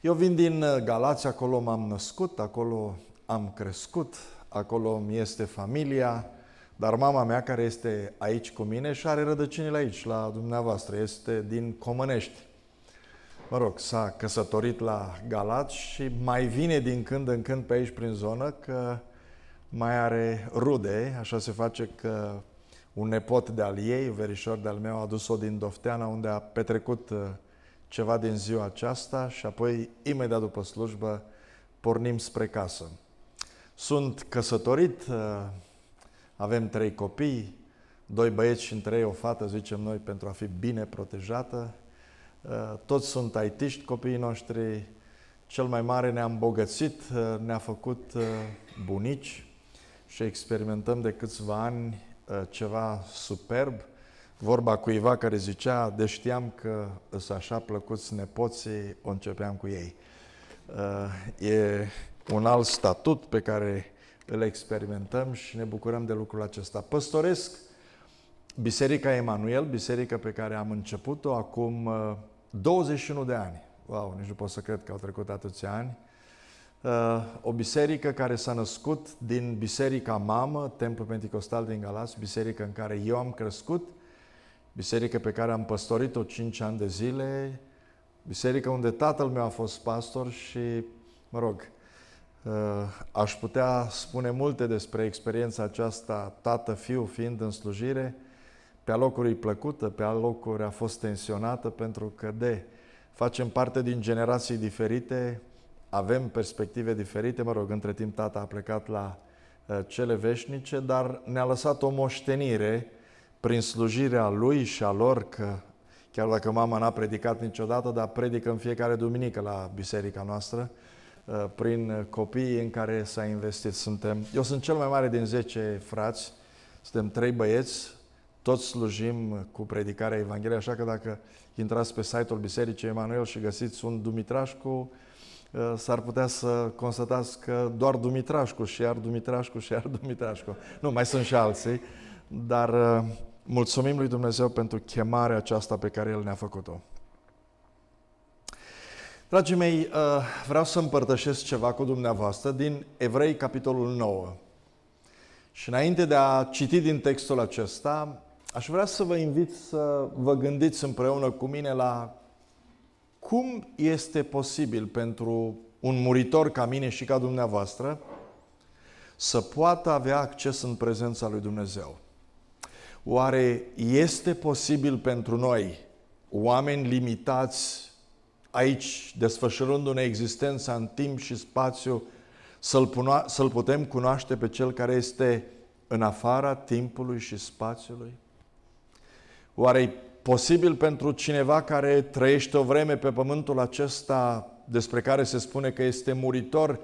Eu vin din uh, Galați, acolo m-am născut, acolo am crescut, acolo mi este familia, dar mama mea care este aici cu mine și are rădăcinile aici, la dumneavoastră, este din Comănești. Mă rog, s-a căsătorit la Galați și mai vine din când în când pe aici prin zonă că mai are rude, așa se face că un nepot de-al ei, verișor de-al meu, a dus-o din Dofteana, unde a petrecut uh, ceva din ziua aceasta și apoi, imediat după slujbă, pornim spre casă. Sunt căsătorit, uh, avem trei copii, doi băieți și între ei o fată, zicem noi, pentru a fi bine protejată. Uh, toți sunt aitiști copiii noștri, cel mai mare ne-a îmbogățit, uh, ne-a făcut bunici și experimentăm de câțiva ani ceva superb – vorba cuiva care zicea, deci știam că sunt așa plăcuți nepoții, o începeam cu ei. Uh, e un alt statut pe care îl experimentăm și ne bucurăm de lucrul acesta. Păstoresc Biserica Emanuel, biserica pe care am început-o acum 21 uh, de ani. Wow, nici nu pot să cred că au trecut atâția ani. Uh, o biserică care s-a născut din Biserica Mamă, Templu Pentecostal din Galați, biserică în care eu am crescut biserică pe care am păstorit-o 5 ani de zile, biserică unde tatăl meu a fost pastor și, mă rog, uh, aș putea spune multe despre experiența aceasta, tată-fiu fiind în slujire, pe alocuri plăcută, pe alocuri a fost tensionată, pentru că de facem parte din generații diferite, avem perspective diferite, mă rog, între timp tata a plecat la uh, cele veșnice, dar ne-a lăsat o moștenire prin slujirea lui și a lor, că chiar dacă mama n-a predicat niciodată, dar predică în fiecare duminică la biserica noastră, uh, prin copiii în care s-a investit. Suntem, eu sunt cel mai mare din 10 frați, suntem trei băieți, toți slujim cu predicarea Evangheliei, așa că dacă intrați pe site-ul Bisericii Emanuel și găsiți un Dumitrașcu, uh, s-ar putea să constatați că doar Dumitrașcu și iar Dumitrașcu și iar Dumitrașcu. Nu, mai sunt și alții, dar uh, Mulțumim lui Dumnezeu pentru chemarea aceasta pe care El ne-a făcut-o. Dragii mei, uh, vreau să împărtășesc ceva cu dumneavoastră din Evrei, capitolul 9. Și înainte de a citi din textul acesta, aș vrea să vă invit să vă gândiți împreună cu mine la cum este posibil pentru un muritor ca mine și ca dumneavoastră să poată avea acces în prezența lui Dumnezeu. Oare este posibil pentru noi, oameni limitați, aici, desfășurându-ne existența în timp și spațiu, să-l, puno- să-l putem cunoaște pe Cel care este în afara timpului și spațiului? Oare posibil pentru cineva care trăiește o vreme pe pământul acesta despre care se spune că este muritor,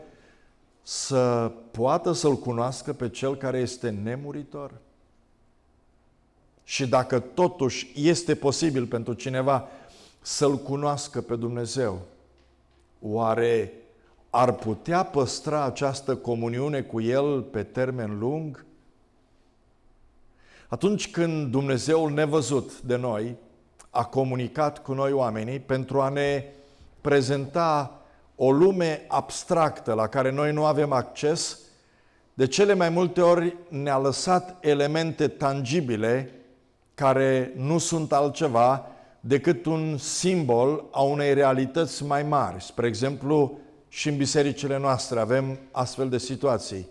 să poată să-L cunoască pe Cel care este nemuritor? Și dacă totuși este posibil pentru cineva să-L cunoască pe Dumnezeu, oare ar putea păstra această comuniune cu El pe termen lung? Atunci când Dumnezeul nevăzut de noi a comunicat cu noi oamenii pentru a ne prezenta o lume abstractă la care noi nu avem acces, de cele mai multe ori ne-a lăsat elemente tangibile care nu sunt altceva decât un simbol a unei realități mai mari. Spre exemplu, și în bisericile noastre avem astfel de situații.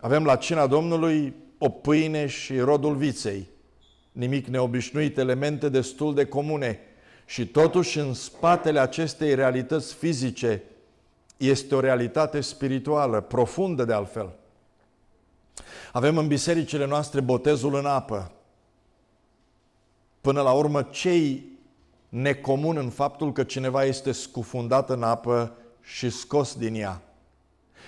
Avem la cina Domnului o pâine și rodul viței. Nimic neobișnuit, elemente destul de comune. Și totuși în spatele acestei realități fizice este o realitate spirituală, profundă de altfel. Avem în bisericile noastre botezul în apă, Până la urmă, cei necomun în faptul că cineva este scufundat în apă și scos din ea.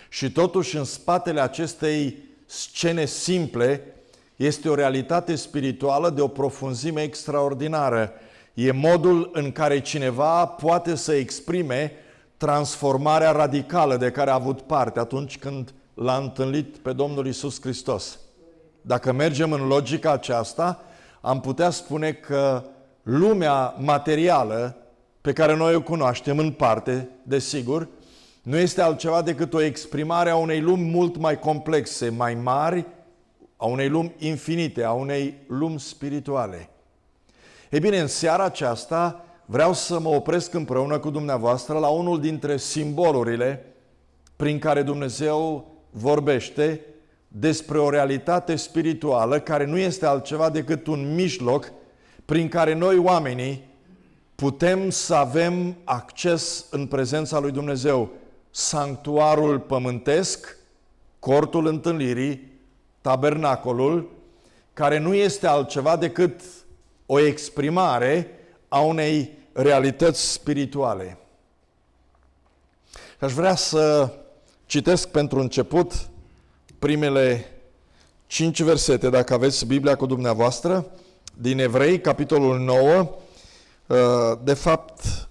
Și totuși, în spatele acestei scene simple, este o realitate spirituală de o profunzime extraordinară. E modul în care cineva poate să exprime transformarea radicală de care a avut parte atunci când l-a întâlnit pe Domnul Isus Hristos. Dacă mergem în logica aceasta, am putea spune că lumea materială pe care noi o cunoaștem în parte, desigur, nu este altceva decât o exprimare a unei lumi mult mai complexe, mai mari, a unei lumi infinite, a unei lumi spirituale. Ei bine, în seara aceasta vreau să mă opresc împreună cu dumneavoastră la unul dintre simbolurile prin care Dumnezeu vorbește despre o realitate spirituală care nu este altceva decât un mijloc prin care noi oamenii putem să avem acces în prezența lui Dumnezeu, sanctuarul pământesc, cortul întâlnirii, tabernacolul, care nu este altceva decât o exprimare a unei realități spirituale. aș vrea să citesc pentru început primele cinci versete, dacă aveți Biblia cu dumneavoastră, din Evrei, capitolul 9, uh, de fapt,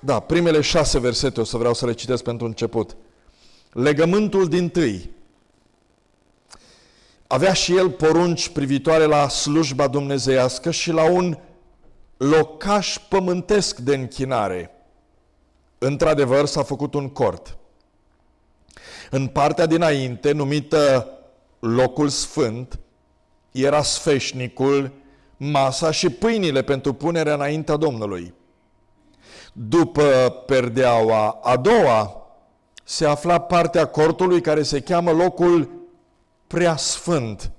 da, primele șase versete o să vreau să le citesc pentru început. Legământul din tâi. Avea și el porunci privitoare la slujba dumnezeiască și la un locaș pământesc de închinare. Într-adevăr, s-a făcut un cort în partea dinainte, numită locul sfânt, era sfeșnicul, masa și pâinile pentru punerea înaintea Domnului. După perdeaua a doua, se afla partea cortului care se cheamă locul preasfânt.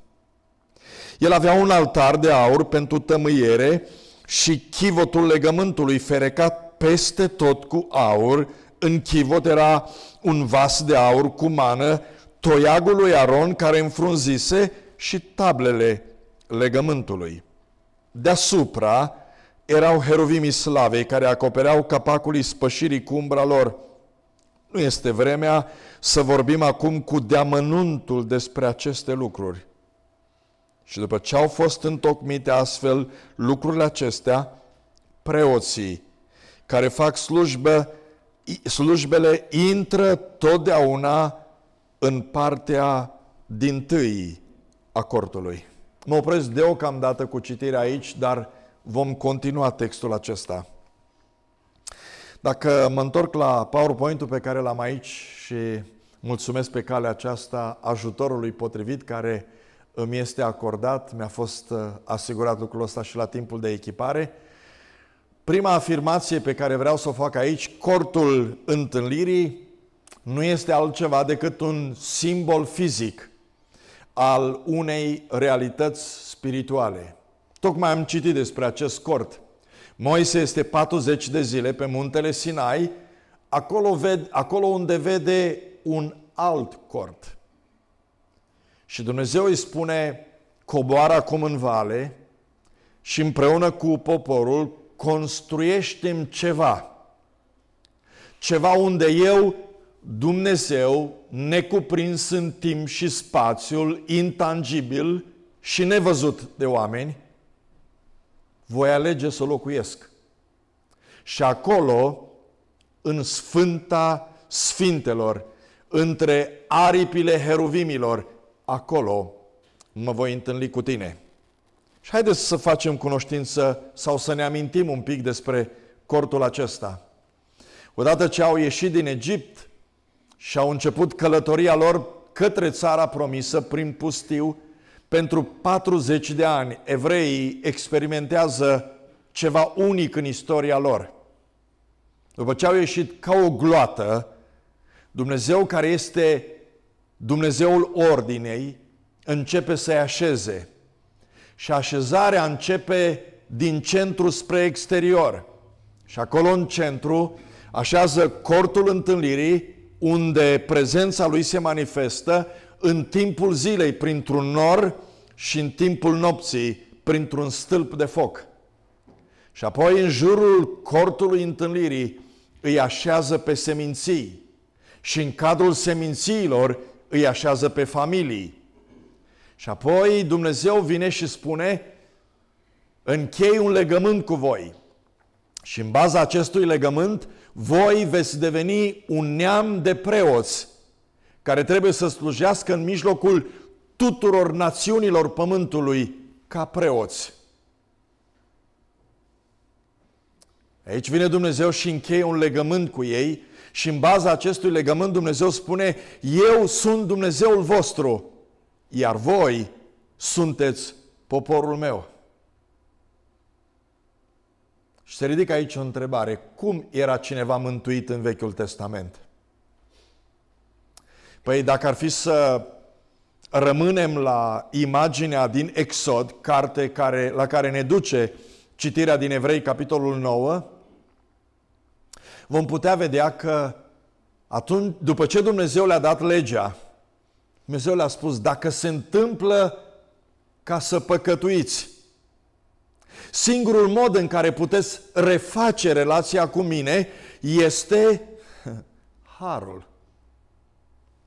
El avea un altar de aur pentru tămâiere și chivotul legământului ferecat peste tot cu aur în chivot era un vas de aur cu mană, toiagul lui Aron care înfrunzise și tablele legământului. Deasupra erau heruvimii slavei care acopereau capacul ispășirii cu umbra lor. Nu este vremea să vorbim acum cu deamănuntul despre aceste lucruri. Și după ce au fost întocmite astfel lucrurile acestea, preoții care fac slujbă slujbele intră totdeauna în partea din tâi a cortului. Mă opresc deocamdată cu citirea aici, dar vom continua textul acesta. Dacă mă întorc la PowerPoint-ul pe care l-am aici și mulțumesc pe calea aceasta ajutorului potrivit care îmi este acordat, mi-a fost uh, asigurat lucrul ăsta și la timpul de echipare – Prima afirmație pe care vreau să o fac aici, cortul întâlnirii, nu este altceva decât un simbol fizic al unei realități spirituale. Tocmai am citit despre acest cort. Moise este 40 de zile pe muntele Sinai, acolo, ved, acolo unde vede un alt cort. Și Dumnezeu îi spune, coboară acum în vale și împreună cu poporul construiește ceva. Ceva unde eu, Dumnezeu, necuprins în timp și spațiul, intangibil și nevăzut de oameni, voi alege să locuiesc. Și acolo, în Sfânta Sfintelor, între aripile heruvimilor, acolo mă voi întâlni cu tine. Și haideți să facem cunoștință sau să ne amintim un pic despre cortul acesta. Odată ce au ieșit din Egipt și au început călătoria lor către țara promisă prin pustiu, pentru 40 de ani evreii experimentează ceva unic în istoria lor. După ce au ieșit ca o gloată, Dumnezeu care este Dumnezeul ordinei începe să-i așeze și așezarea începe din centru spre exterior. Și acolo în centru așează cortul întâlnirii, unde prezența lui se manifestă în timpul zilei printr-un nor și în timpul nopții printr-un stâlp de foc. Și apoi în jurul cortului întâlnirii îi așează pe seminții și în cadrul semințiilor îi așează pe familii și apoi Dumnezeu vine și spune, închei un legământ cu voi. Și în baza acestui legământ, voi veți deveni un neam de preoți care trebuie să slujească în mijlocul tuturor națiunilor pământului ca preoți. Aici vine Dumnezeu și încheie un legământ cu ei și în baza acestui legământ Dumnezeu spune, eu sunt Dumnezeul vostru iar voi sunteți poporul meu. Și se ridică aici o întrebare. Cum era cineva mântuit în Vechiul Testament? Păi dacă ar fi să rămânem la imaginea din Exod, carte care, la care ne duce citirea din Evrei, capitolul 9, vom putea vedea că atunci, după ce Dumnezeu le-a dat legea, Dumnezeu le-a spus, dacă se întâmplă ca să păcătuiți, singurul mod în care puteți reface relația cu mine este harul.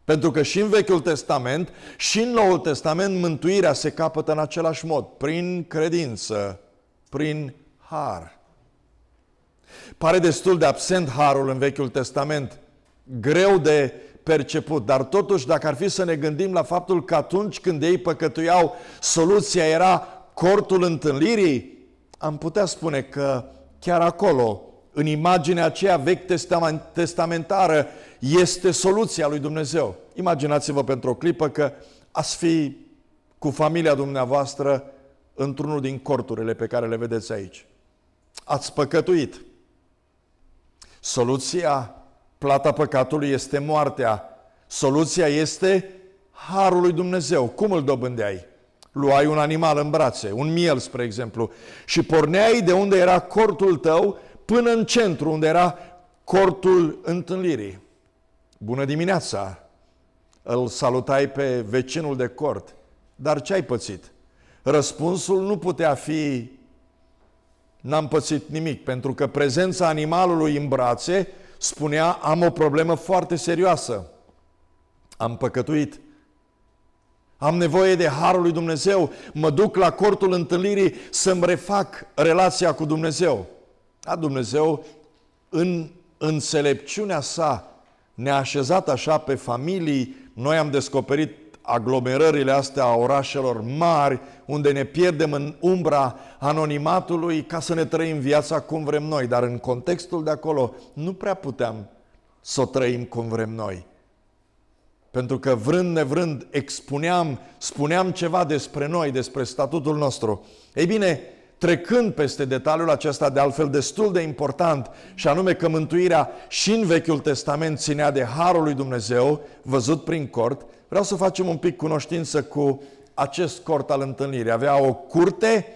Pentru că și în Vechiul Testament și în Noul Testament mântuirea se capătă în același mod, prin credință, prin har. Pare destul de absent harul în Vechiul Testament, greu de perceput. Dar totuși, dacă ar fi să ne gândim la faptul că atunci când ei păcătuiau, soluția era cortul întâlnirii, am putea spune că chiar acolo, în imaginea aceea vechi testamentară, este soluția lui Dumnezeu. Imaginați-vă pentru o clipă că ați fi cu familia dumneavoastră într-unul din corturile pe care le vedeți aici. Ați păcătuit. Soluția Plata păcatului este moartea. Soluția este harul lui Dumnezeu. Cum îl dobândeai? Luai un animal în brațe, un miel, spre exemplu, și porneai de unde era cortul tău până în centru, unde era cortul întâlnirii. Bună dimineața! Îl salutai pe vecinul de cort. Dar ce ai pățit? Răspunsul nu putea fi n-am pățit nimic, pentru că prezența animalului în brațe spunea, am o problemă foarte serioasă. Am păcătuit. Am nevoie de harul lui Dumnezeu. Mă duc la cortul întâlnirii să-mi refac relația cu Dumnezeu. Da, Dumnezeu, în înțelepciunea sa, ne-a așezat așa pe familii. Noi am descoperit aglomerările astea a orașelor mari, unde ne pierdem în umbra anonimatului ca să ne trăim viața cum vrem noi. Dar în contextul de acolo nu prea puteam să o trăim cum vrem noi. Pentru că vrând nevrând expuneam, spuneam ceva despre noi, despre statutul nostru. Ei bine, trecând peste detaliul acesta de altfel destul de important, și anume că mântuirea și în Vechiul Testament ținea de Harul lui Dumnezeu, văzut prin cort, Vreau să facem un pic cunoștință cu acest cort al întâlnirii. Avea o curte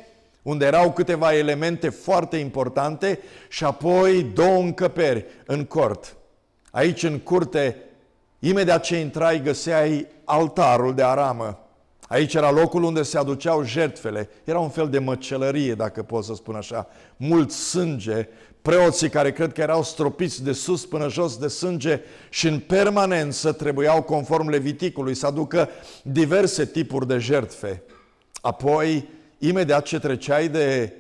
unde erau câteva elemente foarte importante și apoi două încăperi în cort. Aici în curte, imediat ce intrai, găseai altarul de aramă. Aici era locul unde se aduceau jertfele. Era un fel de măcelărie, dacă pot să spun așa. Mult sânge preoții care cred că erau stropiți de sus până jos de sânge și în permanență trebuiau, conform Leviticului, să aducă diverse tipuri de jertfe. Apoi, imediat ce treceai de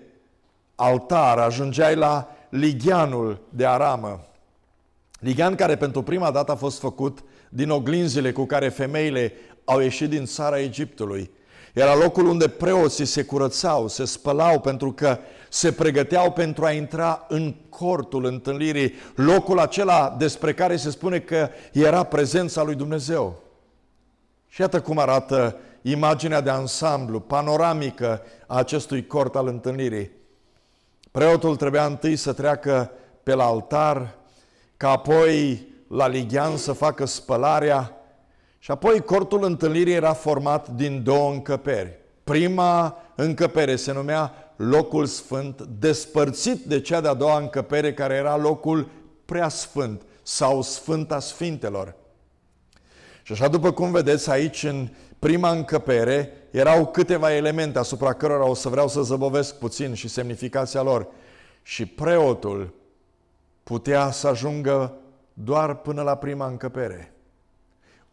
altar, ajungeai la ligianul de aramă. ligian care pentru prima dată a fost făcut din oglinzile cu care femeile au ieșit din țara Egiptului. Era locul unde preoții se curățau, se spălau pentru că se pregăteau pentru a intra în cortul întâlnirii, locul acela despre care se spune că era prezența lui Dumnezeu. Și iată cum arată imaginea de ansamblu, panoramică a acestui cort al întâlnirii. Preotul trebuia întâi să treacă pe la altar, ca apoi la lighean să facă spălarea, și apoi cortul întâlnirii era format din două încăperi. Prima încăpere se numea locul sfânt, despărțit de cea de-a doua încăpere care era locul preasfânt sau Sfânta Sfintelor. Și așa după cum vedeți aici în prima încăpere erau câteva elemente asupra cărora o să vreau să zăbovesc puțin și semnificația lor. Și preotul putea să ajungă doar până la prima încăpere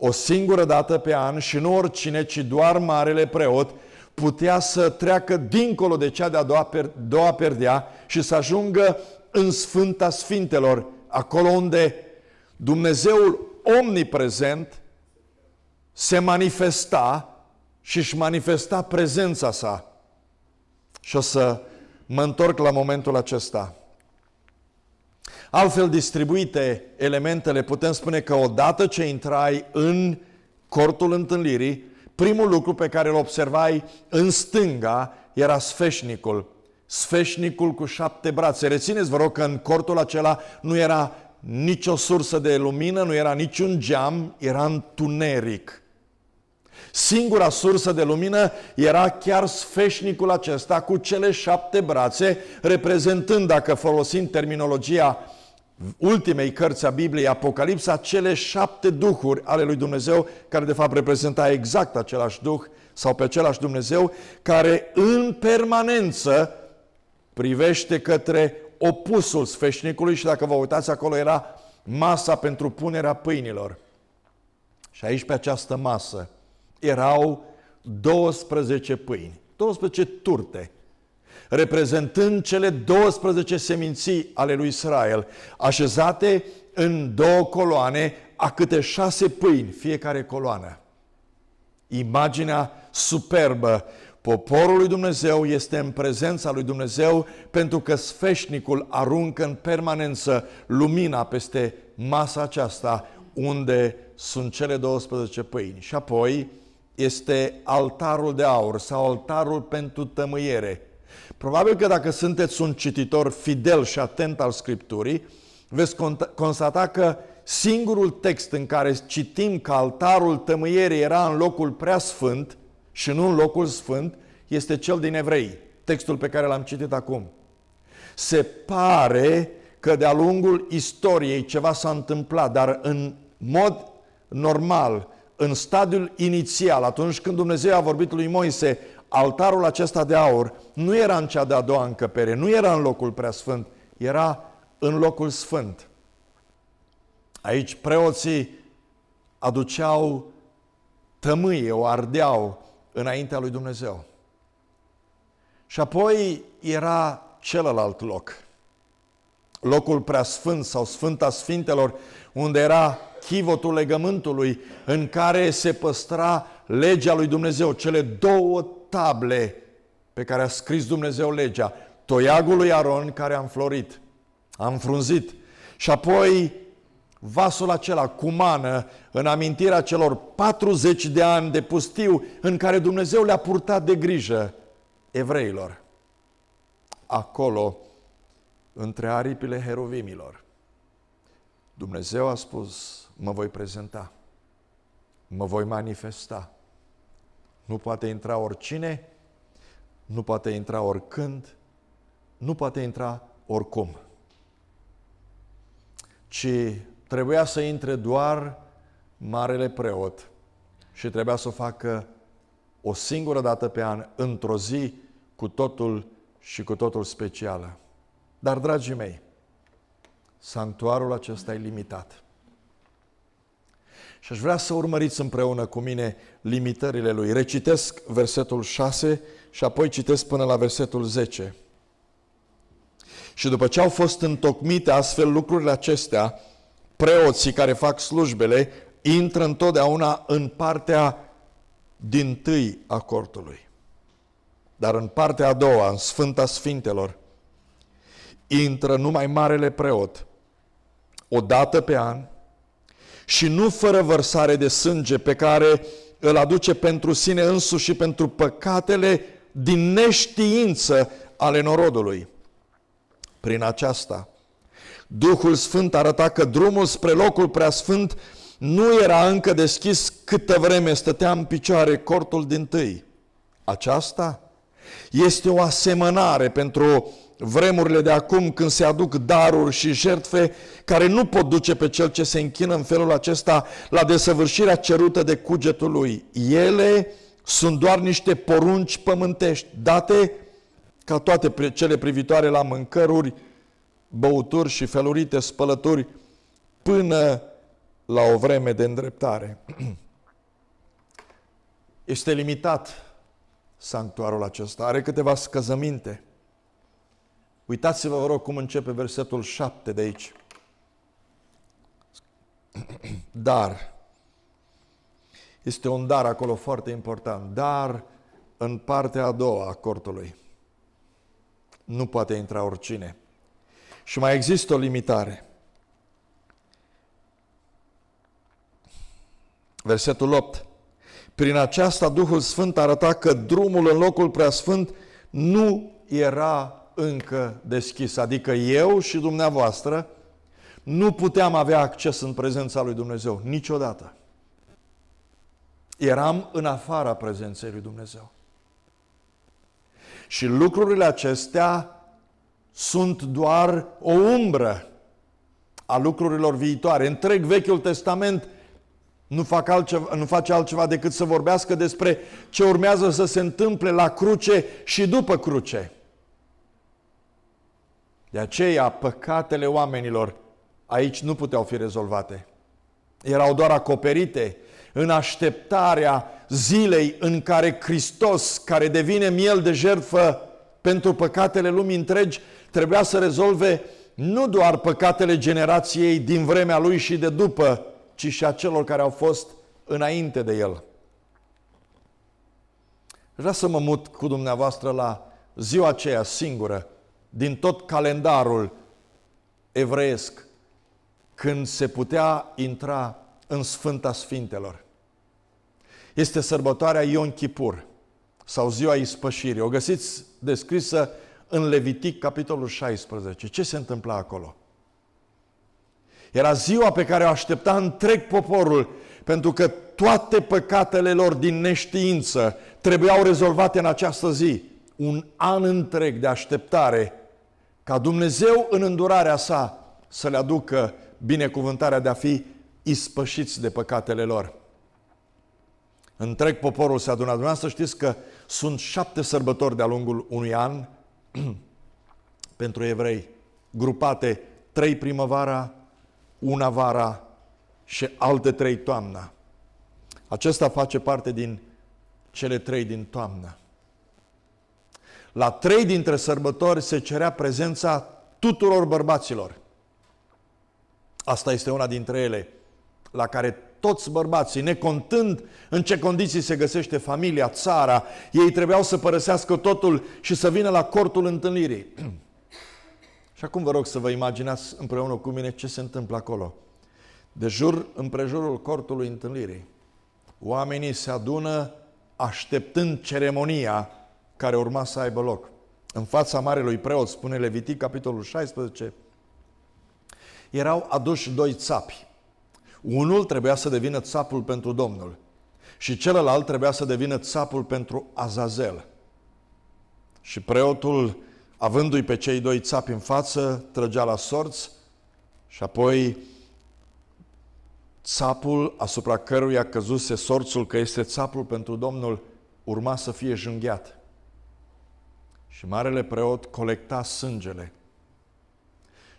o singură dată pe an și nu oricine, ci doar marele preot, putea să treacă dincolo de cea de-a doua, per, doua perdea și să ajungă în Sfânta Sfintelor, acolo unde Dumnezeul omniprezent se manifesta și își manifesta prezența sa. Și o să mă întorc la momentul acesta. Altfel distribuite elementele, putem spune că odată ce intrai în cortul întâlnirii, primul lucru pe care îl observai în stânga era sfeșnicul. Sfeșnicul cu șapte brațe. Rețineți, vă rog, că în cortul acela nu era nicio sursă de lumină, nu era niciun geam, era întuneric. Singura sursă de lumină era chiar sfeșnicul acesta cu cele șapte brațe, reprezentând, dacă folosim terminologia ultimei cărți a Bibliei, Apocalipsa, cele șapte duhuri ale lui Dumnezeu, care de fapt reprezenta exact același duh sau pe același Dumnezeu, care în permanență privește către opusul sfeșnicului și dacă vă uitați acolo era masa pentru punerea pâinilor. Și aici pe această masă erau 12 pâini, 12 turte reprezentând cele 12 seminții ale lui Israel, așezate în două coloane, a câte șase pâini fiecare coloană. Imaginea superbă. Poporul lui Dumnezeu este în prezența lui Dumnezeu pentru că sfeșnicul aruncă în permanență lumina peste masa aceasta unde sunt cele 12 pâini. Și apoi este altarul de aur sau altarul pentru tămâiere, Probabil că dacă sunteți un cititor fidel și atent al Scripturii, veți constata că singurul text în care citim că altarul tămâierii era în locul prea sfânt și nu în locul sfânt, este cel din Evrei, textul pe care l-am citit acum. Se pare că de-a lungul istoriei ceva s-a întâmplat, dar în mod normal, în stadiul inițial, atunci când Dumnezeu a vorbit lui Moise, altarul acesta de aur nu era în cea de-a doua încăpere, nu era în locul preasfânt, era în locul sfânt. Aici preoții aduceau tămâie, o ardeau înaintea lui Dumnezeu. Și apoi era celălalt loc, locul preasfânt sau Sfânta Sfintelor, unde era chivotul legământului în care se păstra legea lui Dumnezeu, cele două table pe care a scris Dumnezeu legea, toiagul lui Aron care a înflorit, a înfrunzit și apoi vasul acela cu mană în amintirea celor 40 de ani de pustiu în care Dumnezeu le-a purtat de grijă evreilor. Acolo, între aripile herovimilor, Dumnezeu a spus, mă voi prezenta, mă voi manifesta nu poate intra oricine, nu poate intra oricând, nu poate intra oricum. Ci trebuia să intre doar marele preot și trebuia să o facă o singură dată pe an, într-o zi, cu totul și cu totul specială. Dar, dragii mei, sanctuarul acesta e limitat. Și aș vrea să urmăriți împreună cu mine limitările lui. Recitesc versetul 6 și apoi citesc până la versetul 10. Și după ce au fost întocmite astfel lucrurile acestea, preoții care fac slujbele intră întotdeauna în partea din tâi a cortului. Dar în partea a doua, în Sfânta Sfintelor, intră numai marele preot, o dată pe an, și nu fără vărsare de sânge pe care îl aduce pentru sine însuși și pentru păcatele din neștiință ale norodului. Prin aceasta, Duhul Sfânt arăta că drumul spre locul preasfânt nu era încă deschis câtă vreme stătea în picioare cortul din tâi. Aceasta este o asemănare pentru vremurile de acum când se aduc daruri și jertfe care nu pot duce pe cel ce se închină în felul acesta la desăvârșirea cerută de cugetul lui. Ele sunt doar niște porunci pământești date ca toate cele privitoare la mâncăruri, băuturi și felurite spălături până la o vreme de îndreptare. Este limitat sanctuarul acesta, are câteva scăzăminte – Uitați-vă, vă rog, cum începe versetul 7 de aici. Dar, este un dar acolo foarte important, dar în partea a doua a cortului. Nu poate intra oricine. Și mai există o limitare. Versetul 8. Prin aceasta Duhul Sfânt arăta că drumul în locul preasfânt nu era încă deschis, adică eu și dumneavoastră nu puteam avea acces în prezența lui Dumnezeu niciodată. Eram în afara prezenței lui Dumnezeu. Și lucrurile acestea sunt doar o umbră a lucrurilor viitoare. Întreg Vechiul Testament nu, fac altceva, nu face altceva decât să vorbească despre ce urmează să se întâmple la cruce și după cruce. De aceea, păcatele oamenilor aici nu puteau fi rezolvate. Erau doar acoperite în așteptarea zilei în care Hristos, care devine miel de jertfă pentru păcatele lumii întregi, trebuia să rezolve nu doar păcatele generației din vremea lui și de după, ci și a celor care au fost înainte de el. Vreau să mă mut cu dumneavoastră la ziua aceea singură din tot calendarul evreiesc când se putea intra în Sfânta Sfintelor. Este sărbătoarea Ion Kipur sau ziua ispășirii. O găsiți descrisă în Levitic, capitolul 16. Ce se întâmpla acolo? Era ziua pe care o aștepta întreg poporul, pentru că toate păcatele lor din neștiință trebuiau rezolvate în această zi. Un an întreg de așteptare ca Dumnezeu în îndurarea sa să le aducă binecuvântarea de a fi ispășiți de păcatele lor. Întreg poporul se adună. Dumneavoastră știți că sunt șapte sărbători de-a lungul unui an pentru evrei, grupate trei primăvara, una vara și alte trei toamna. Acesta face parte din cele trei din toamnă. La trei dintre sărbători se cerea prezența tuturor bărbaților. Asta este una dintre ele, la care toți bărbații, necontând în ce condiții se găsește familia, țara, ei trebuiau să părăsească totul și să vină la cortul întâlnirii. și acum vă rog să vă imaginați împreună cu mine ce se întâmplă acolo. De jur, împrejurul cortului întâlnirii, oamenii se adună așteptând ceremonia care urma să aibă loc. În fața marelui preot, spune Levitic, capitolul 16, erau aduși doi țapi. Unul trebuia să devină țapul pentru Domnul și celălalt trebuia să devină țapul pentru Azazel. Și preotul, avându-i pe cei doi țapi în față, trăgea la sorți și apoi țapul asupra căruia căzuse sorțul că este țapul pentru Domnul urma să fie junghiat. Și marele preot colecta sângele.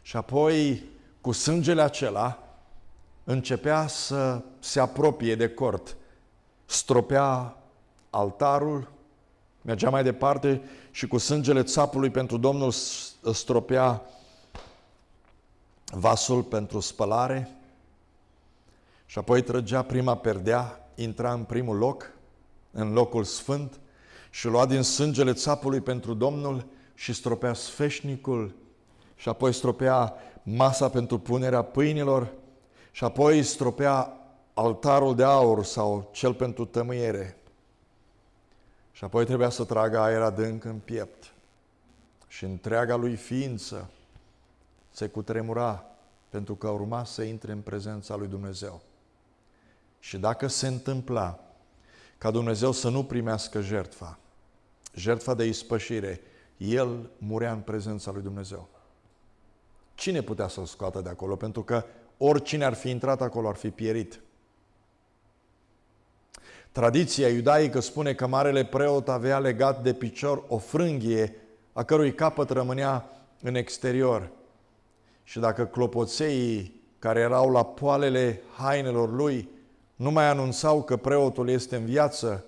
Și apoi, cu sângele acela, începea să se apropie de cort. Stropea altarul, mergea mai departe și cu sângele țapului pentru Domnul stropea vasul pentru spălare și apoi trăgea prima perdea, intra în primul loc, în locul sfânt și lua din sângele țapului pentru Domnul și stropea sfeșnicul și apoi stropea masa pentru punerea pâinilor și apoi stropea altarul de aur sau cel pentru tămâiere. Și apoi trebuia să tragă aer adânc în piept și întreaga lui ființă se cutremura pentru că urma să intre în prezența lui Dumnezeu. Și dacă se întâmpla ca Dumnezeu să nu primească jertfa, jertfa de ispășire, el murea în prezența lui Dumnezeu. Cine putea să-l scoată de acolo? Pentru că oricine ar fi intrat acolo ar fi pierit. Tradiția iudaică spune că marele preot avea legat de picior o frânghie a cărui capăt rămânea în exterior. Și dacă clopoței care erau la poalele hainelor lui nu mai anunțau că preotul este în viață,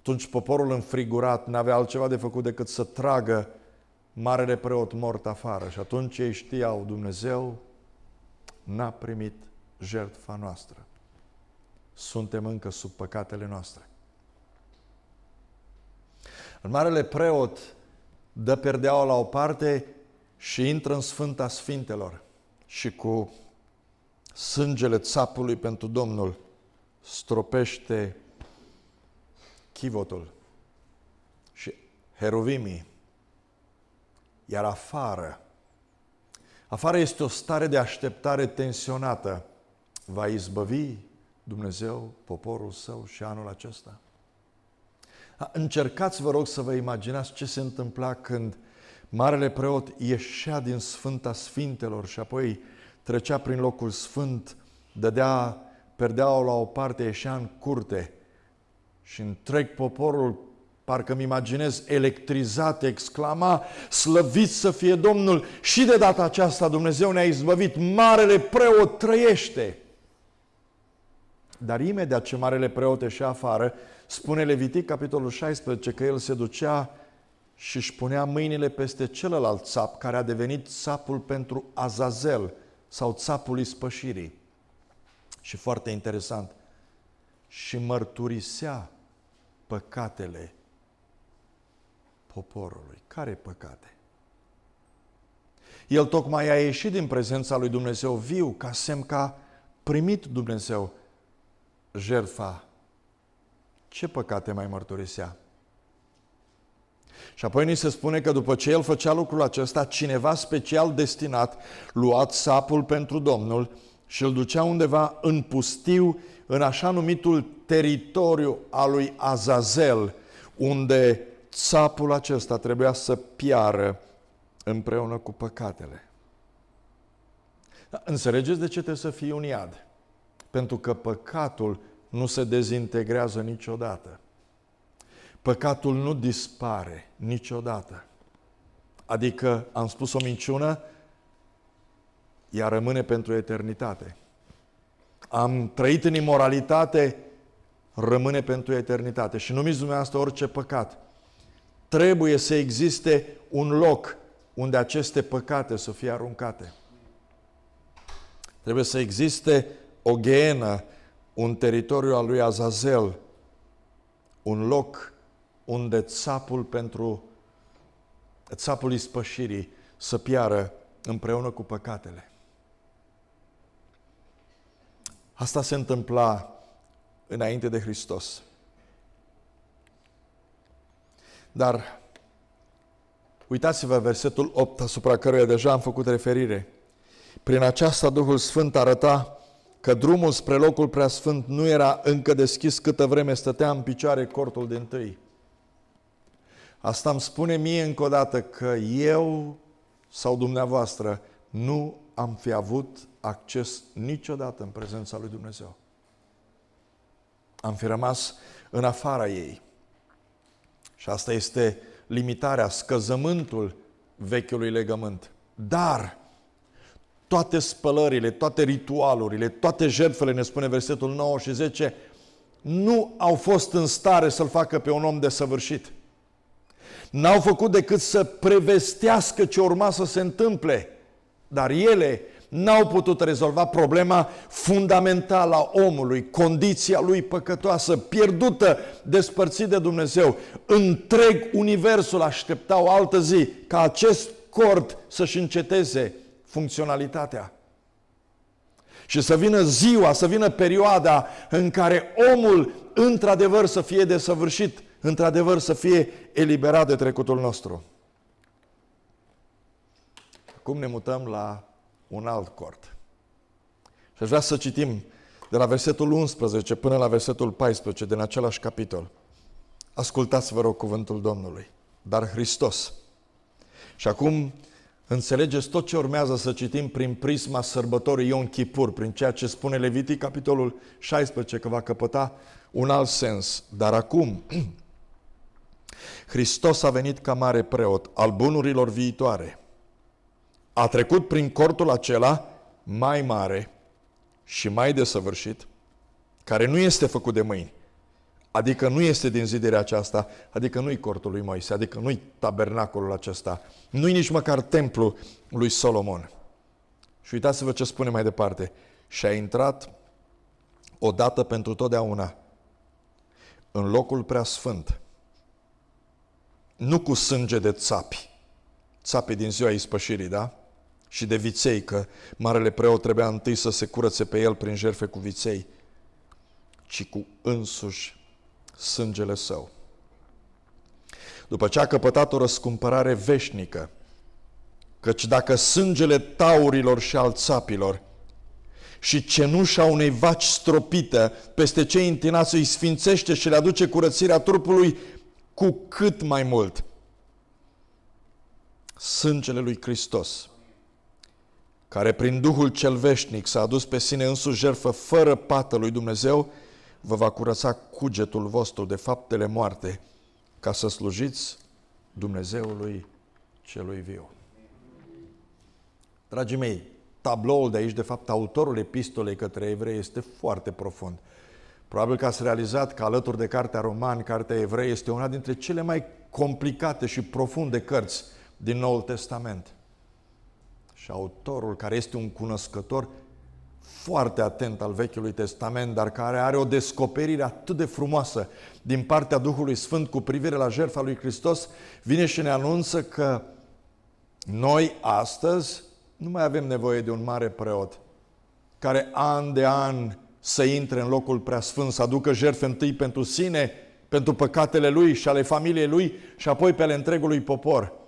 atunci poporul înfrigurat n-avea altceva de făcut decât să tragă marele preot mort afară și atunci ei știau Dumnezeu n-a primit jertfa noastră. Suntem încă sub păcatele noastre. În marele preot dă perdeaua la o parte și intră în Sfânta Sfintelor și cu sângele țapului pentru Domnul stropește chivotul și heruvimii. Iar afară, afară este o stare de așteptare tensionată. Va izbăvi Dumnezeu poporul său și anul acesta? Încercați, vă rog, să vă imaginați ce se întâmpla când Marele Preot ieșea din Sfânta Sfintelor și apoi trecea prin locul sfânt, dădea perdeaua la o parte, ieșea în curte și întreg poporul, parcă îmi imaginez, electrizat, exclama, slăvit să fie Domnul și de data aceasta Dumnezeu ne-a izbăvit, marele preot trăiește. Dar imediat ce marele preot și afară, spune Levitic, capitolul 16, că el se ducea și își punea mâinile peste celălalt țap, care a devenit țapul pentru Azazel sau țapul ispășirii. Și foarte interesant, și mărturisea păcatele poporului. Care păcate? El tocmai a ieșit din prezența lui Dumnezeu viu, ca semn că a primit Dumnezeu jertfa. Ce păcate mai mărturisea? Și apoi ni se spune că după ce el făcea lucrul acesta, cineva special destinat luat sapul pentru Domnul și îl ducea undeva în pustiu în așa numitul teritoriu al lui Azazel, unde țapul acesta trebuia să piară împreună cu păcatele. Înțelegeți de ce trebuie să fii un iad? Pentru că păcatul nu se dezintegrează niciodată. Păcatul nu dispare niciodată. Adică am spus o minciună, ea rămâne pentru eternitate am trăit în imoralitate, rămâne pentru eternitate. Și numiți dumneavoastră orice păcat. Trebuie să existe un loc unde aceste păcate să fie aruncate. Trebuie să existe o ghenă, un teritoriu al lui Azazel, un loc unde țapul pentru țapul ispășirii să piară împreună cu păcatele. Asta se întâmpla înainte de Hristos. Dar uitați-vă versetul 8 asupra căruia deja am făcut referire. Prin aceasta Duhul Sfânt arăta că drumul spre locul preasfânt nu era încă deschis câtă vreme stătea în picioare cortul din tâi. Asta îmi spune mie încă o dată că eu sau dumneavoastră nu am fi avut acces niciodată în prezența lui Dumnezeu. Am fi rămas în afara ei. Și asta este limitarea, scăzământul vechiului legământ. Dar toate spălările, toate ritualurile, toate jertfele, ne spune versetul 9 și 10, nu au fost în stare să-l facă pe un om de săvârșit. N-au făcut decât să prevestească ce urma să se întâmple. Dar ele n-au putut rezolva problema fundamentală a omului, condiția lui păcătoasă, pierdută, despărțit de Dumnezeu. Întreg universul aștepta o altă zi ca acest cord să-și înceteze funcționalitatea. Și să vină ziua, să vină perioada în care omul într-adevăr să fie desăvârșit, într-adevăr să fie eliberat de trecutul nostru. Acum ne mutăm la un alt cort. Și aș vrea să citim de la versetul 11 până la versetul 14 din același capitol. Ascultați, vă rog, cuvântul Domnului. Dar Hristos. Și acum înțelegeți tot ce urmează să citim prin prisma sărbătorii Ion Kipur, prin ceea ce spune Levitic, capitolul 16, că va căpăta un alt sens. Dar acum, Hristos a venit ca mare preot al bunurilor viitoare, a trecut prin cortul acela mai mare și mai desăvârșit, care nu este făcut de mâini, adică nu este din zidirea aceasta, adică nu-i cortul lui Moise, adică nu-i tabernacolul acesta, nu-i nici măcar templul lui Solomon. Și uitați-vă ce spune mai departe. Și a intrat odată pentru totdeauna în locul prea sfânt, nu cu sânge de țapi, țapi din ziua ispășirii, da? și de viței, că marele preot trebuia întâi să se curățe pe el prin jerfe cu viței, ci cu însuși sângele său. După ce a căpătat o răscumpărare veșnică, căci dacă sângele taurilor și al țapilor și cenușa unei vaci stropită peste cei întinați îi sfințește și le aduce curățirea trupului, cu cât mai mult sângele lui Hristos – care prin Duhul cel veșnic s-a adus pe sine însuși jertfă fără pată lui Dumnezeu, vă va curăța cugetul vostru de faptele moarte, ca să slujiți Dumnezeului celui viu. Dragii mei, tabloul de aici, de fapt, autorul epistolei către evrei este foarte profund. Probabil că ați realizat că alături de Cartea Roman, Cartea Evrei este una dintre cele mai complicate și profunde cărți din Noul Testament – și autorul, care este un cunoscător foarte atent al Vechiului Testament, dar care are o descoperire atât de frumoasă din partea Duhului Sfânt cu privire la jertfa lui Hristos, vine și ne anunță că noi astăzi nu mai avem nevoie de un mare preot care an de an să intre în locul preasfânt, să aducă jertfe întâi pentru sine, pentru păcatele lui și ale familiei lui și apoi pe ale întregului popor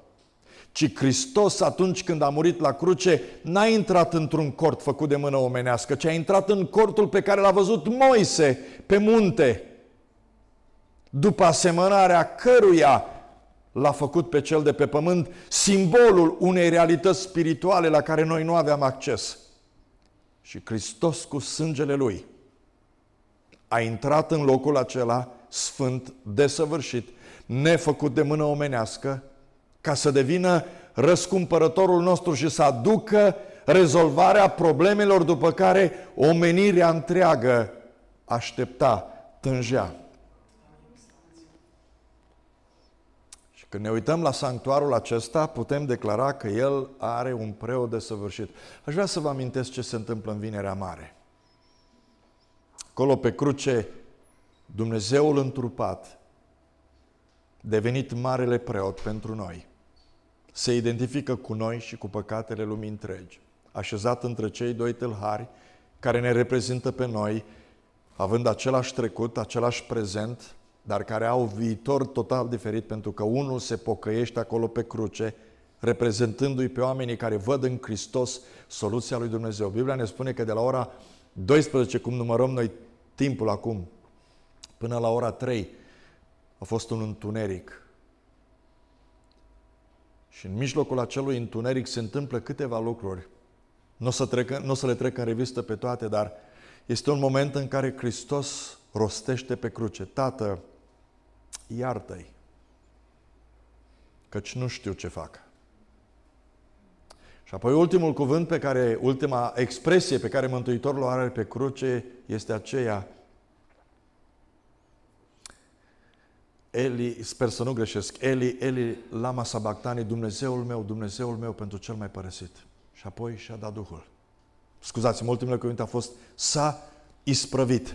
ci Hristos atunci când a murit la cruce n-a intrat într-un cort făcut de mână omenească, ci a intrat în cortul pe care l-a văzut Moise pe munte, după asemănarea căruia l-a făcut pe cel de pe pământ simbolul unei realități spirituale la care noi nu aveam acces. Și Hristos cu sângele Lui a intrat în locul acela sfânt, desăvârșit, nefăcut de mână omenească, ca să devină răscumpărătorul nostru și să aducă rezolvarea problemelor după care omenirea întreagă aștepta, tângea. Și când ne uităm la sanctuarul acesta, putem declara că el are un preot săvârșit. Aș vrea să vă amintesc ce se întâmplă în Vinerea Mare. Acolo pe cruce, Dumnezeul întrupat, devenit marele preot pentru noi – se identifică cu noi și cu păcatele lumii întregi, așezat între cei doi tâlhari care ne reprezintă pe noi, având același trecut, același prezent, dar care au viitor total diferit, pentru că unul se pocăiește acolo pe cruce, reprezentându-i pe oamenii care văd în Hristos soluția lui Dumnezeu. Biblia ne spune că de la ora 12, cum numărăm noi timpul acum, până la ora 3, a fost un întuneric și în mijlocul acelui întuneric se întâmplă câteva lucruri. Nu o să, trecă, nu o să le trec în revistă pe toate, dar este un moment în care Hristos rostește pe cruce. Tată, iartă-i, căci nu știu ce fac. Și apoi ultimul cuvânt pe care, ultima expresie pe care Mântuitorul o are pe cruce este aceea, Eli, sper să nu greșesc, Eli, Eli, lama sabactani, Dumnezeul meu, Dumnezeul meu pentru cel mai părăsit. Și apoi și-a dat Duhul. Scuzați-mă, ultimele cuvinte a fost, s-a isprăvit.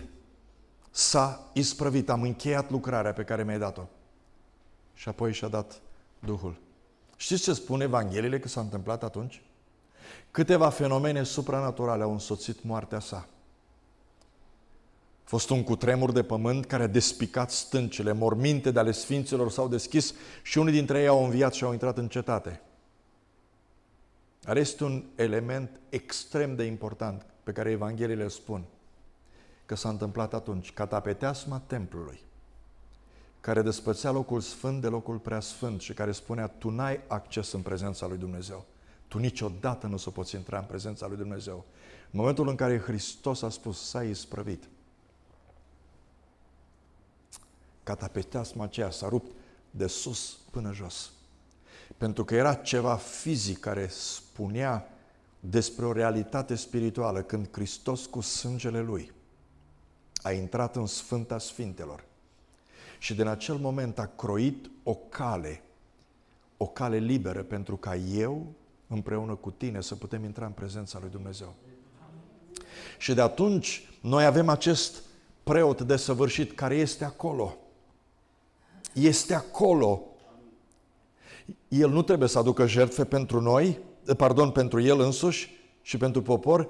S-a isprăvit, am încheiat lucrarea pe care mi-ai dat-o. Și apoi și-a dat Duhul. Știți ce spune Evangheliile că s-a întâmplat atunci? Câteva fenomene supranaturale au însoțit moartea sa fost un cutremur de pământ care a despicat stâncile, morminte de ale sfinților s-au deschis și unii dintre ei au înviat și au intrat în cetate. Dar este un element extrem de important pe care Evangheliile îl spun că s-a întâmplat atunci, catapeteasma templului, care despățea locul sfânt de locul preasfânt și care spunea, tu n-ai acces în prezența lui Dumnezeu. Tu niciodată nu o să poți intra în prezența lui Dumnezeu. În momentul în care Hristos a spus, s-a isprăvit, Catapeteasma aceea s-a rupt de sus până jos. Pentru că era ceva fizic care spunea despre o realitate spirituală când Hristos cu sângele Lui a intrat în Sfânta Sfintelor și din acel moment a croit o cale, o cale liberă pentru ca eu împreună cu tine să putem intra în prezența lui Dumnezeu. Și de atunci noi avem acest preot desăvârșit care este acolo este acolo. El nu trebuie să aducă jertfe pentru noi, pardon, pentru el însuși și pentru popor,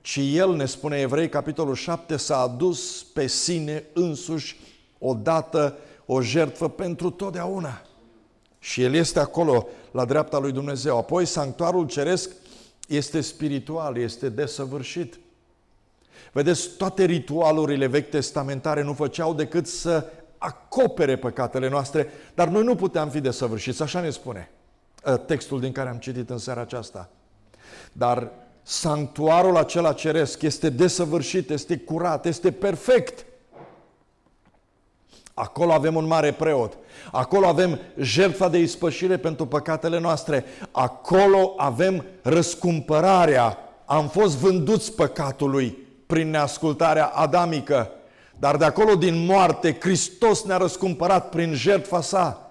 ci el, ne spune Evrei, capitolul 7, s-a adus pe sine însuși odată o jertfă pentru totdeauna. Și el este acolo, la dreapta lui Dumnezeu. Apoi, sanctuarul ceresc este spiritual, este desăvârșit. Vedeți, toate ritualurile vechi testamentare nu făceau decât să acopere păcatele noastre, dar noi nu puteam fi desăvârșiți, așa ne spune uh, textul din care am citit în seara aceasta. Dar sanctuarul acela ceresc este desăvârșit, este curat, este perfect. Acolo avem un mare preot, acolo avem jertfa de ispășire pentru păcatele noastre, acolo avem răscumpărarea. Am fost vânduți păcatului prin neascultarea adamică. Dar de acolo din moarte, Hristos ne-a răscumpărat prin jertfa sa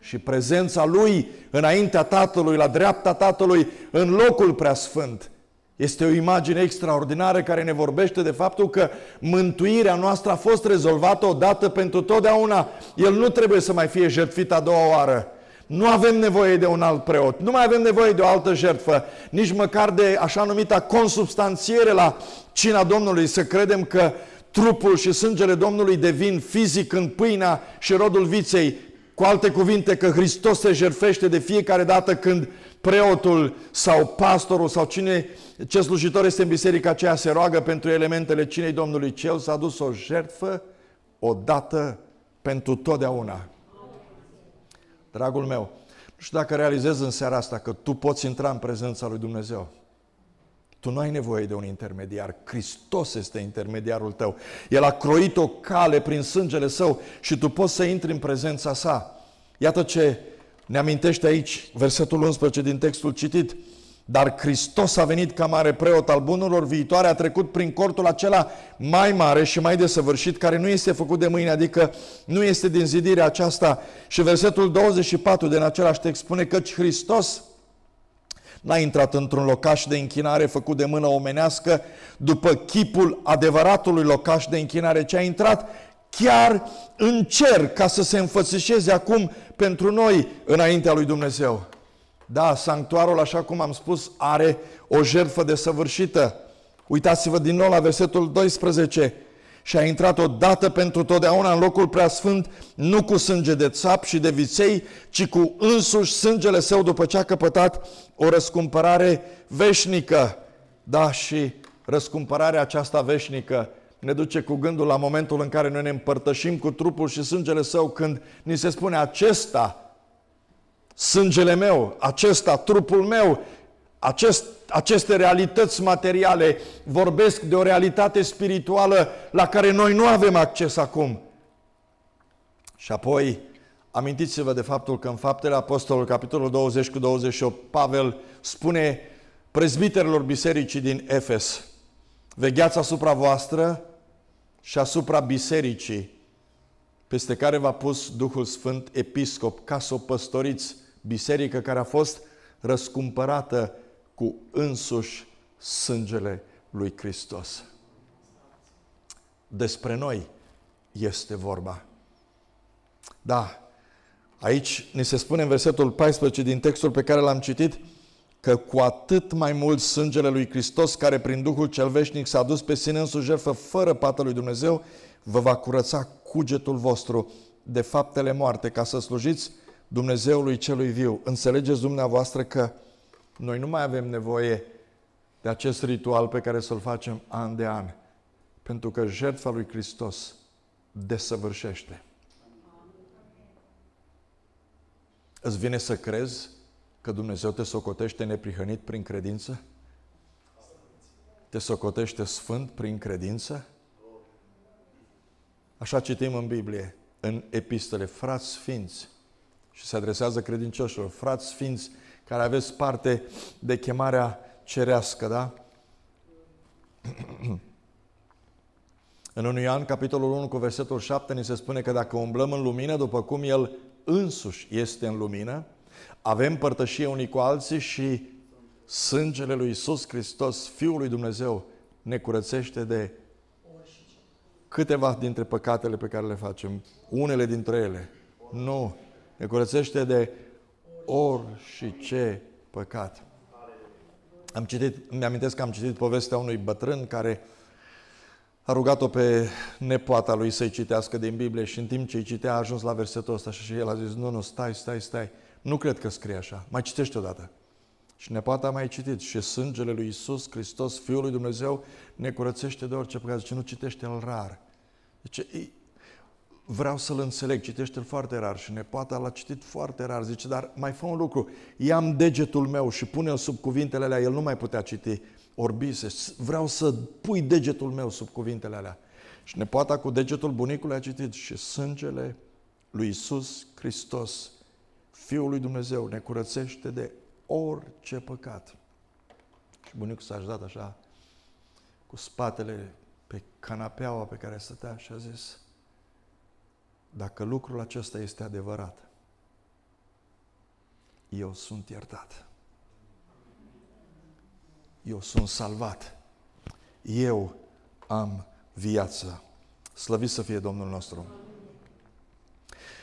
și prezența Lui înaintea Tatălui, la dreapta Tatălui, în locul preasfânt. Este o imagine extraordinară care ne vorbește de faptul că mântuirea noastră a fost rezolvată odată pentru totdeauna. El nu trebuie să mai fie jertfit a doua oară. Nu avem nevoie de un alt preot, nu mai avem nevoie de o altă jertfă, nici măcar de așa numita consubstanțiere la cina Domnului, să credem că trupul și sângele Domnului devin fizic în pâinea și rodul viței. Cu alte cuvinte, că Hristos se jerfește de fiecare dată când preotul sau pastorul sau cine, ce slujitor este în biserica aceea, se roagă pentru elementele cinei Domnului Cel, s-a dus o jertfă odată pentru totdeauna. Dragul meu, nu știu dacă realizez în seara asta că tu poți intra în prezența lui Dumnezeu. Tu nu ai nevoie de un intermediar. Hristos este intermediarul tău. El a croit o cale prin sângele său și tu poți să intri în prezența sa. Iată ce ne amintește aici versetul 11 din textul citit. Dar Hristos a venit ca mare preot al bunurilor viitoare, a trecut prin cortul acela mai mare și mai desăvârșit, care nu este făcut de mâine, adică nu este din zidirea aceasta. Și versetul 24 din același text spune că Hristos N-a intrat într-un locaș de închinare făcut de mână omenească după chipul adevăratului locaș de închinare, ci a intrat chiar în cer ca să se înfățișeze acum pentru noi înaintea lui Dumnezeu. Da, sanctuarul, așa cum am spus, are o jertfă desăvârșită. Uitați-vă din nou la versetul 12 și a intrat odată pentru totdeauna în locul preasfânt, nu cu sânge de țap și de viței, ci cu însuși sângele său după ce a căpătat o răscumpărare veșnică. Da, și răscumpărarea aceasta veșnică ne duce cu gândul la momentul în care noi ne împărtășim cu trupul și sângele său când ni se spune acesta, sângele meu, acesta, trupul meu, acest aceste realități materiale vorbesc de o realitate spirituală la care noi nu avem acces acum. Și apoi, amintiți-vă de faptul că în Faptele Apostolului, capitolul 20 cu 28, Pavel spune prezbiterilor bisericii din Efes, vegheați asupra voastră și asupra bisericii, peste care v-a pus Duhul Sfânt episcop, ca să o păstoriți, biserică care a fost răscumpărată cu însuși sângele lui Hristos. Despre noi este vorba. Da, aici ni se spune în versetul 14 din textul pe care l-am citit că cu atât mai mult sângele lui Hristos care prin Duhul cel veșnic s-a dus pe sine în jertfă fără pată lui Dumnezeu, vă va curăța cugetul vostru de faptele moarte ca să slujiți Dumnezeului celui viu. Înțelegeți dumneavoastră că noi nu mai avem nevoie de acest ritual pe care să-l facem an de an, pentru că jertfa lui Hristos desăvârșește. Îți vine să crezi că Dumnezeu te socotește neprihănit prin credință? Te socotește sfânt prin credință? Așa citim în Biblie, în epistole, frați sfinți, și se adresează credincioșilor, frați sfinți, care aveți parte de chemarea cerească, da? În 1 Ioan, capitolul 1, cu versetul 7, ni se spune că dacă umblăm în lumină, după cum El însuși este în lumină, avem părtășie unii cu alții și sângele lui Iisus Hristos, Fiul lui Dumnezeu, ne curățește de câteva dintre păcatele pe care le facem, unele dintre ele. Nu, ne curățește de or și ce păcat. Am citit, îmi amintesc că am citit povestea unui bătrân care a rugat-o pe nepoata lui să-i citească din Biblie și în timp ce îi citea a ajuns la versetul ăsta și el a zis, nu, nu, stai, stai, stai, nu cred că scrie așa, mai o odată. Și nepoata a mai citit și sângele lui Isus Hristos, Fiul lui Dumnezeu, ne curățește de orice păcat. Zice, nu citește-l rar. Zice, vreau să-l înțeleg, citește-l foarte rar și nepoata l-a citit foarte rar, zice, dar mai fă un lucru, I-am degetul meu și pune-l sub cuvintele alea, el nu mai putea citi orbise, vreau să pui degetul meu sub cuvintele alea. Și nepoata cu degetul bunicului a citit și sângele lui Isus Hristos, Fiul lui Dumnezeu, ne curățește de orice păcat. Și bunicul s-a ajutat așa cu spatele pe canapeaua pe care stătea și a zis, dacă lucrul acesta este adevărat, eu sunt iertat. Eu sunt salvat. Eu am viață. Slăvit să fie Domnul nostru.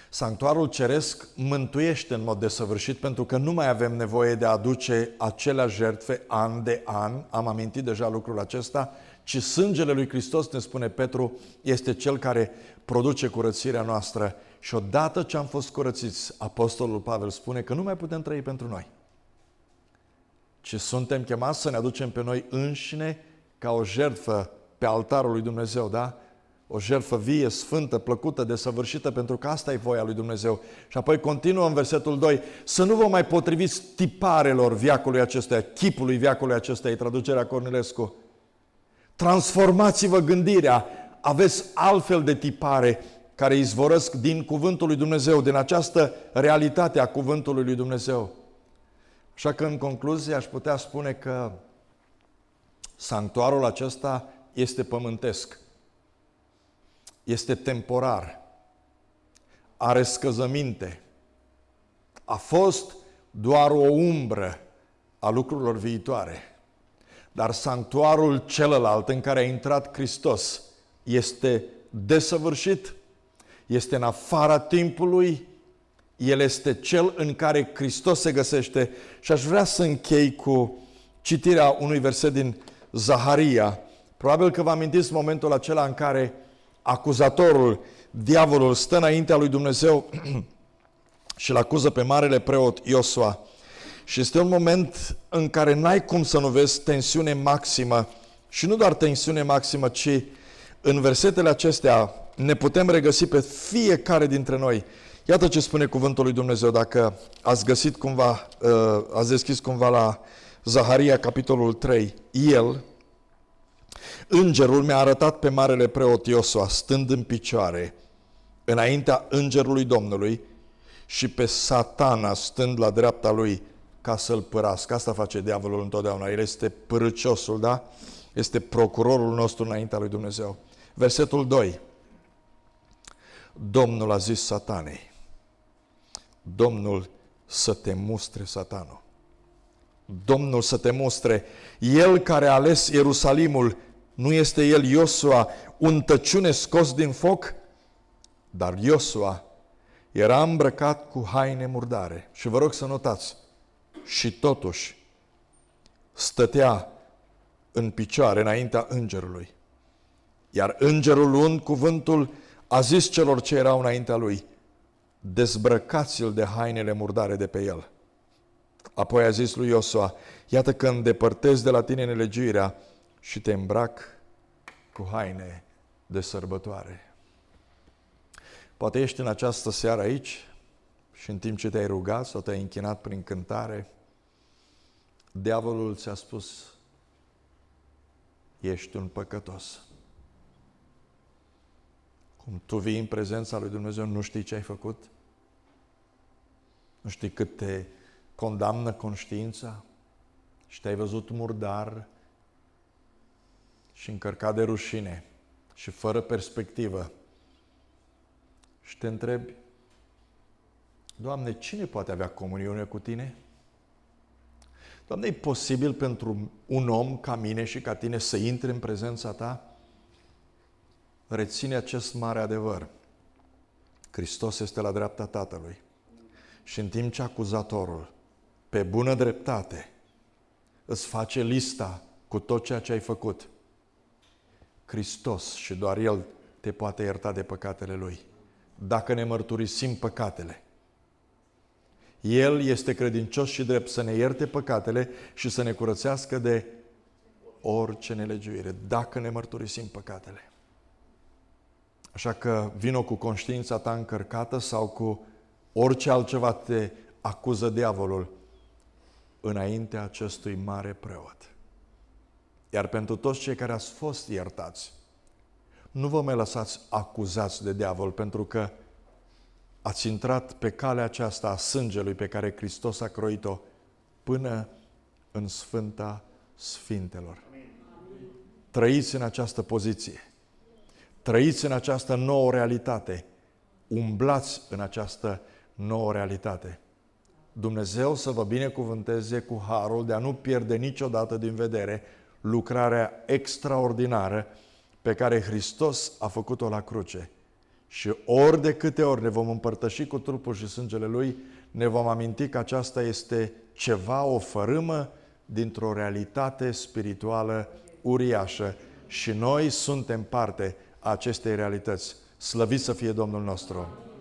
Sanctuarul ceresc mântuiește în mod desăvârșit pentru că nu mai avem nevoie de a aduce aceleași jertfe an de an, am amintit deja lucrul acesta, ci sângele lui Hristos, ne spune Petru, este cel care produce curățirea noastră și odată ce am fost curățiți, Apostolul Pavel spune că nu mai putem trăi pentru noi, ci suntem chemați să ne aducem pe noi înșine ca o jertfă pe altarul lui Dumnezeu, da? O jertfă vie, sfântă, plăcută, desăvârșită, pentru că asta e voia lui Dumnezeu. Și apoi continuă în versetul 2, să nu vă mai potriviți tiparelor viacului acestuia, chipului viacului acestuia, e traducerea Cornilescu. Transformați-vă gândirea, aveți altfel de tipare care izvorăsc din cuvântul lui Dumnezeu, din această realitate a cuvântului lui Dumnezeu. Așa că, în concluzie, aș putea spune că sanctuarul acesta este pământesc, este temporar, are scăzăminte, a fost doar o umbră a lucrurilor viitoare. Dar sanctuarul celălalt în care a intrat Hristos, este desăvârșit, este în afara timpului, el este cel în care Hristos se găsește și aș vrea să închei cu citirea unui verset din Zaharia. Probabil că vă amintiți momentul acela în care acuzatorul, diavolul, stă înaintea lui Dumnezeu și îl acuză pe marele preot Iosua. Și este un moment în care n-ai cum să nu vezi tensiune maximă și nu doar tensiune maximă, ci în versetele acestea ne putem regăsi pe fiecare dintre noi. Iată ce spune cuvântul lui Dumnezeu, dacă ați găsit cumva, uh, ați deschis cumva la Zaharia, capitolul 3, el, îngerul mi-a arătat pe marele preot Iosua, stând în picioare, înaintea îngerului Domnului și pe satana stând la dreapta lui ca să-l părască. Asta face diavolul întotdeauna. El este părăciosul, da? Este procurorul nostru înaintea lui Dumnezeu. Versetul 2. Domnul a zis satanei, Domnul să te mustre satanul. Domnul să te mustre, El care a ales Ierusalimul, nu este El Iosua, un tăciune scos din foc? Dar Iosua era îmbrăcat cu haine murdare. Și vă rog să notați, și totuși stătea în picioare înaintea îngerului. Iar îngerul luând cuvântul a zis celor ce erau înaintea lui, dezbrăcați-l de hainele murdare de pe el. Apoi a zis lui Iosua, iată că îndepărtez de la tine nelegiuirea și te îmbrac cu haine de sărbătoare. Poate ești în această seară aici și în timp ce te-ai rugat sau te-ai închinat prin cântare, diavolul ți-a spus, ești un păcătos. Cum tu vii în prezența lui Dumnezeu, nu știi ce ai făcut? Nu știi cât te condamnă conștiința? Și te-ai văzut murdar și încărcat de rușine și fără perspectivă. Și te întrebi, Doamne, cine poate avea comuniune cu Tine? Doamne, e posibil pentru un om ca mine și ca Tine să intre în prezența Ta? reține acest mare adevăr. Hristos este la dreapta Tatălui. Și în timp ce acuzatorul, pe bună dreptate, îți face lista cu tot ceea ce ai făcut, Hristos și doar El te poate ierta de păcatele Lui. Dacă ne mărturisim păcatele, El este credincios și drept să ne ierte păcatele și să ne curățească de orice nelegiuire, dacă ne mărturisim păcatele. Așa că vino cu conștiința ta încărcată sau cu orice altceva te acuză diavolul înaintea acestui mare preot. Iar pentru toți cei care ați fost iertați, nu vă mai lăsați acuzați de diavol, pentru că ați intrat pe calea aceasta a sângelui pe care Hristos a croit-o până în Sfânta Sfintelor. Amin. Trăiți în această poziție Trăiți în această nouă realitate. Umblați în această nouă realitate. Dumnezeu să vă binecuvânteze cu harul de a nu pierde niciodată din vedere lucrarea extraordinară pe care Hristos a făcut-o la cruce. Și ori de câte ori ne vom împărtăși cu trupul și sângele Lui, ne vom aminti că aceasta este ceva, o fărâmă dintr-o realitate spirituală uriașă și noi suntem parte acestei realități. Slăvit să fie Domnul nostru!